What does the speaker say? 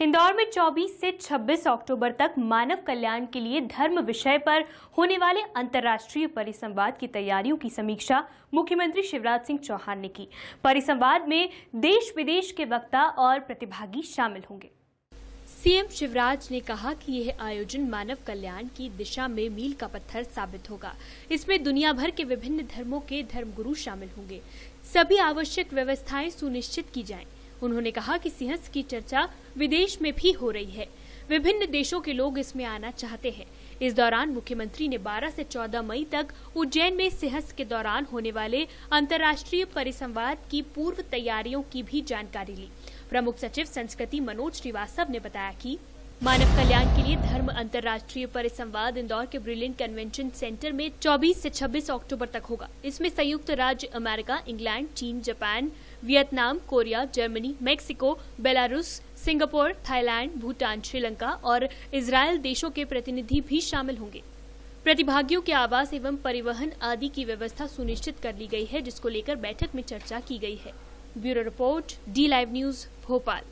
इंदौर में 24 से 26 अक्टूबर तक मानव कल्याण के लिए धर्म विषय पर होने वाले अंतर्राष्ट्रीय परिसंवाद की तैयारियों की समीक्षा मुख्यमंत्री शिवराज सिंह चौहान ने की परिसंवाद में देश विदेश के वक्ता और प्रतिभागी शामिल होंगे सीएम शिवराज ने कहा कि यह आयोजन मानव कल्याण की दिशा में मील का पत्थर साबित होगा इसमें दुनिया भर के विभिन्न धर्मों के धर्मगुरु शामिल होंगे सभी आवश्यक व्यवस्थाएं सुनिश्चित की जाएं। उन्होंने कहा कि सिंहस की चर्चा विदेश में भी हो रही है विभिन्न देशों के लोग इसमें आना चाहते हैं इस दौरान मुख्यमंत्री ने 12 से 14 मई तक उज्जैन में सिंहस के दौरान होने वाले अंतर्राष्ट्रीय परिसंवाद की पूर्व तैयारियों की भी जानकारी ली प्रमुख सचिव संस्कृति मनोज श्रीवास्तव ने बताया की मानव कल्याण के लिए धर्म अंतर्राष्ट्रीय परिसंवाद इंदौर के ब्रिलियंट कन्वेंशन सेंटर में 24 से 26 अक्टूबर तक होगा इसमें संयुक्त राज्य अमेरिका इंग्लैंड चीन Japan Vietnam Korea Germany Mexico Belarus Singapore Thailand Bhutan Sri Lanka और इसराइल देशों के प्रतिनिधि भी शामिल होंगे प्रतिभागियों के आवास एवं परिवहन आदि की व्यवस्था सुनिश्चित कर ली गई है जिसको लेकर बैठक में चर्चा की गई है bureau report D live news Bhopal